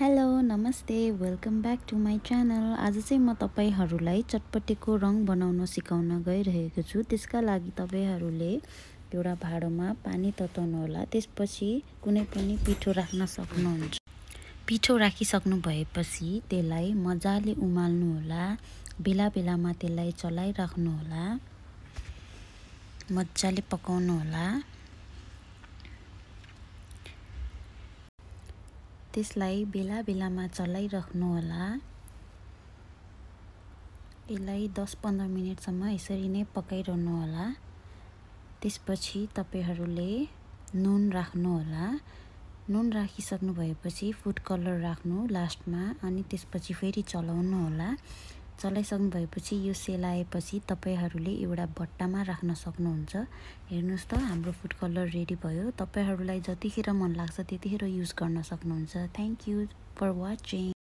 hello नमस्ते welcome back to my channel आज चाहिँ म तपाईँहरूलाई चटपटेको रङ बनाउन सिकाउन गइरहेको छु त्यसका लागि तपाईँहरूले एउटा भाँडोमा पानी तताउनुहोला त्यसपछि कुनै पनि पिठो राख्न सक्नुहुन्छ पिठो राखिसक्नु भएपछि त्यसलाई मजाले उमाल्नुहोला बेला बेलामा त्यसलाई चलाइराख्नुहोला मजाले पकाउनुहोला त्यसलाई बेला बेलामा चलाइराख्नुहोला यसलाई दस पन्ध्र मिनटसम्म यसरी नै पकाइरहनु होला त्यसपछि तपाईँहरूले नुन राख्नुहोला नुन राखिसक्नु भएपछि फुड कलर राख्नु लास्टमा अनि त्यसपछि फेरि चलाउनु होला चलाइसक्नु भएपछि यो सेलाएपछि तपाईँहरूले एउटा बट्टामा राख्न सक्नुहुन्छ हेर्नुहोस् त हाम्रो फुड कलर रेडी भयो तपाईँहरूलाई जतिखेर मन लाग्छ त्यतिखेर युज गर्न सक्नुहुन्छ थ्याङ्क यू फर वाचिङ